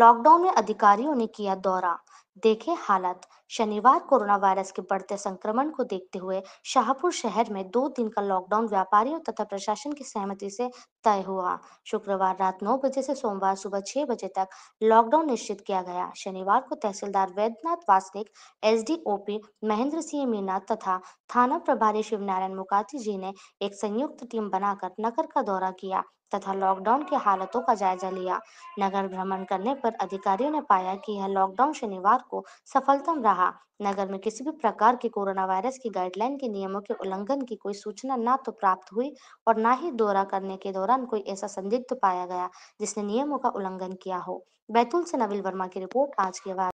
lockdown में अधिकारियों ने किया दौरा देखें हालात शनिवार कोरोना वायरस के बढ़ते संक्रमण को देखते हुए शाहपुर शहर में दो दिन का लॉकडाउन व्यापारियों तथा प्रशासन की सहमति से तय हुआ शुक्रवार रात नौ बजे से सोमवार सुबह छह बजे तक लॉकडाउन निश्चित किया गया शनिवार को तहसीलदार वैद्यनाथ वासनिक पी महेंद्र सिंह मीना तथा थाना प्रभारी शिव नारायण मुकाती जी ने एक संयुक्त टीम बनाकर नगर का दौरा किया तथा लॉकडाउन के हालतों का जायजा लिया नगर भ्रमण करने पर अधिकारियों ने पाया कि यह लॉकडाउन शनिवार रविवार को सफलतम रहा नगर में किसी भी प्रकार के कोरोना वायरस की गाइडलाइन के नियमों के उल्लंघन की कोई सूचना ना तो प्राप्त हुई और ना ही दौरा करने के दौरान कोई ऐसा संदिग्ध पाया गया जिसने नियमों का उल्लंघन किया हो बैतूल से नवील वर्मा की रिपोर्ट आज के बाद